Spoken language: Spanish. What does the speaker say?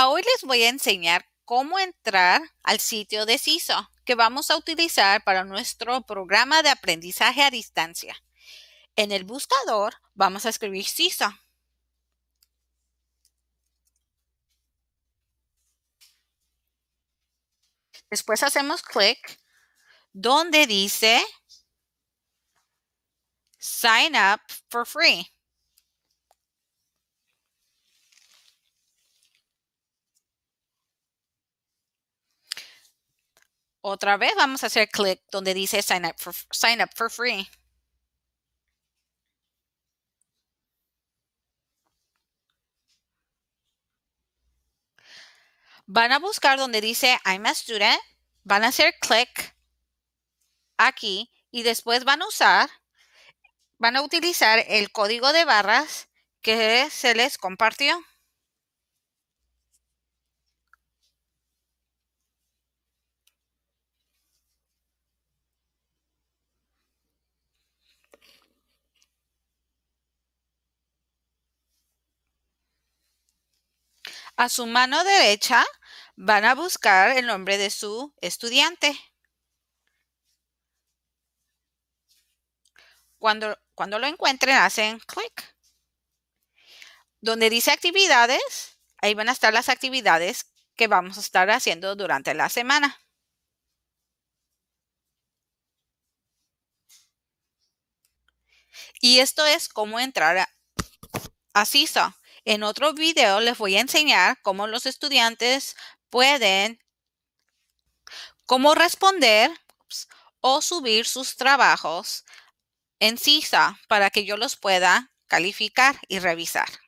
hoy les voy a enseñar cómo entrar al sitio de CISO que vamos a utilizar para nuestro programa de aprendizaje a distancia. En el buscador vamos a escribir CISO. Después hacemos clic donde dice Sign up for free. Otra vez vamos a hacer clic donde dice sign up for, free. Van a buscar donde dice I'm a student, van a hacer clic aquí y después van a usar, van a utilizar el código de barras que se les compartió. A su mano derecha van a buscar el nombre de su estudiante. Cuando, cuando lo encuentren, hacen clic. Donde dice actividades, ahí van a estar las actividades que vamos a estar haciendo durante la semana. Y esto es cómo entrar a, a CISA. En otro video les voy a enseñar cómo los estudiantes pueden, cómo responder o subir sus trabajos en CISA para que yo los pueda calificar y revisar.